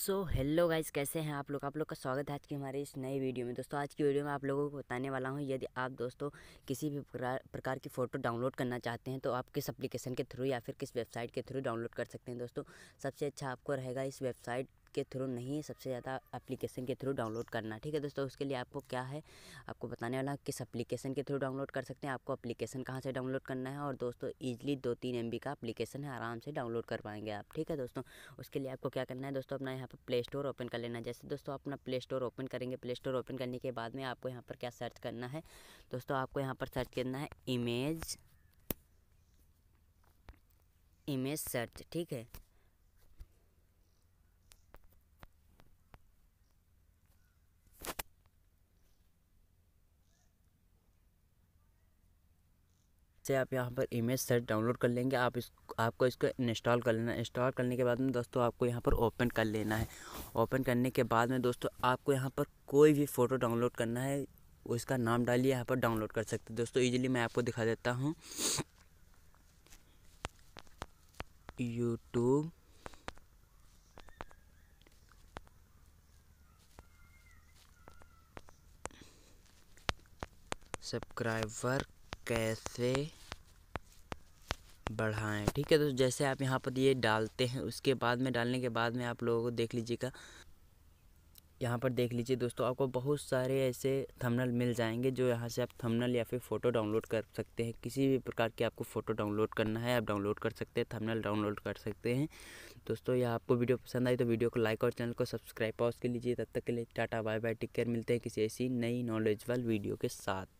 so hello guys कैसे हैं आप लोग आप लोग का स्वागत है आज की हमारे इस नए वीडियो में दोस्तों आज की वीडियो में आप लोगों को बताने वाला हूं यदि आप दोस्तों किसी भी प्रकार की फ़ोटो डाउनलोड करना चाहते हैं तो आप किस एप्लीकेशन के थ्रू या फिर किस वेबसाइट के थ्रू डाउनलोड कर सकते हैं दोस्तों सबसे अच्छा आपको रहेगा इस वेबसाइट के थ्रू नहीं है सबसे ज़्यादा एप्लीकेशन के थ्रू डाउनलोड करना ठीक है दोस्तों उसके लिए आपको क्या है आपको बताने वाला किस एप्लीकेशन के थ्रू डाउनलोड कर सकते हैं आपको एप्लीकेशन कहाँ से डाउनलोड करना है और दोस्तों ईजिली दो तीन एम का अपलीकेशन है आराम से डाउनलोड कर पाएंगे आप ठीक है दोस्तों उसके लिए आपको क्या करना है दोस्तों अपना यहाँ पर प्ले स्टोर ओपन कर लेना है जैसे दोस्तों अपना प्ले स्टोर ओपन करेंगे प्ले स्टोर ओपन करने के बाद में आपको यहाँ पर क्या सर्च करना है दोस्तों आपको यहाँ पर सर्च करना है इमेज इमेज सर्च ठीक है से आप यहाँ पर इमेज सेट डाउनलोड कर लेंगे आप इस आपको इसको इंस्टॉल कर लेना इंस्टॉल करने के बाद में दोस्तों आपको यहाँ पर ओपन कर लेना है ओपन करने के बाद में दोस्तों आपको यहाँ पर कोई भी फ़ोटो डाउनलोड करना है उसका नाम डालिए यहाँ पर डाउनलोड कर सकते दोस्तों ईजिली मैं आपको दिखा देता हूँ यूट्यूब सब्सक्राइबर कैसे बढ़ाएं ठीक है तो जैसे आप यहाँ पर ये डालते हैं उसके बाद में डालने के बाद में आप लोगों को देख लीजिएगा यहाँ पर देख लीजिए दोस्तों आपको बहुत सारे ऐसे थंबनेल मिल जाएंगे जो यहाँ से आप थंबनेल या फिर फ़ोटो डाउनलोड कर सकते हैं किसी भी प्रकार की आपको फ़ोटो डाउनलोड करना है आप डाउनलोड कर सकते हैं थंबनेल डाउनलोड कर सकते हैं दोस्तों यह आपको वीडियो पसंद आई तो वीडियो को लाइक और चैनल को सब्सक्राइब पॉज कर लीजिए तब तक के लिए tata bye bye take care मिलते हैं किसी ऐसी नई नॉलेजबल वीडियो के साथ